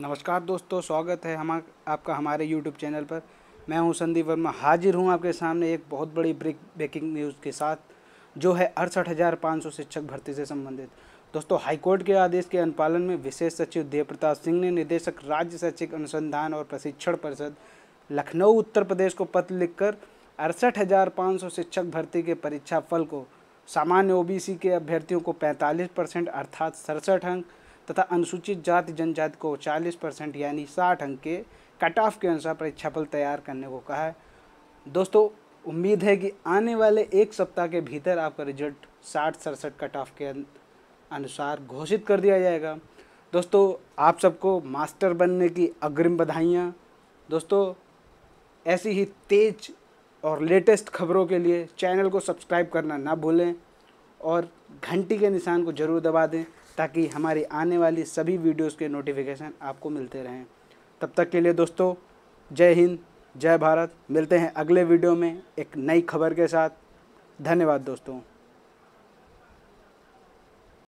नमस्कार दोस्तों स्वागत है हम आपका हमारे यूट्यूब चैनल पर मैं हूं संदीप वर्मा हाजिर हूं आपके सामने एक बहुत बड़ी ब्रेक ब्रेकिंग न्यूज़ के साथ जो है अड़सठ हज़ार पाँच सौ शिक्षक भर्ती से संबंधित दोस्तों हाईकोर्ट के आदेश के अनुपालन में विशेष सचिव देव प्रताप सिंह ने निदेशक राज्य शैक्षिक अनुसंधान और प्रशिक्षण परिषद लखनऊ उत्तर प्रदेश को पत्र लिखकर अड़सठ हज़ार पाँच सौ शिक्षक भर्ती के परीक्षा फल को सामान्य ओबीसी के अभ्यर्थियों को 45 परसेंट अर्थात सड़सठ अंक तथा अनुसूचित जाति जनजाति को 40 परसेंट यानी साठ अंक के कट ऑफ के अनुसार परीक्षाफल तैयार करने को कहा है दोस्तों उम्मीद है कि आने वाले एक सप्ताह के भीतर आपका रिजल्ट साठ सड़सठ कट ऑफ के अनुसार घोषित कर दिया जाएगा दोस्तों आप सबको मास्टर बनने की अग्रिम बधाइयाँ दोस्तों ऐसी ही तेज और लेटेस्ट खबरों के लिए चैनल को सब्सक्राइब करना ना भूलें और घंटी के निशान को ज़रूर दबा दें ताकि हमारी आने वाली सभी वीडियोस के नोटिफिकेशन आपको मिलते रहें तब तक के लिए दोस्तों जय हिंद जय भारत मिलते हैं अगले वीडियो में एक नई खबर के साथ धन्यवाद दोस्तों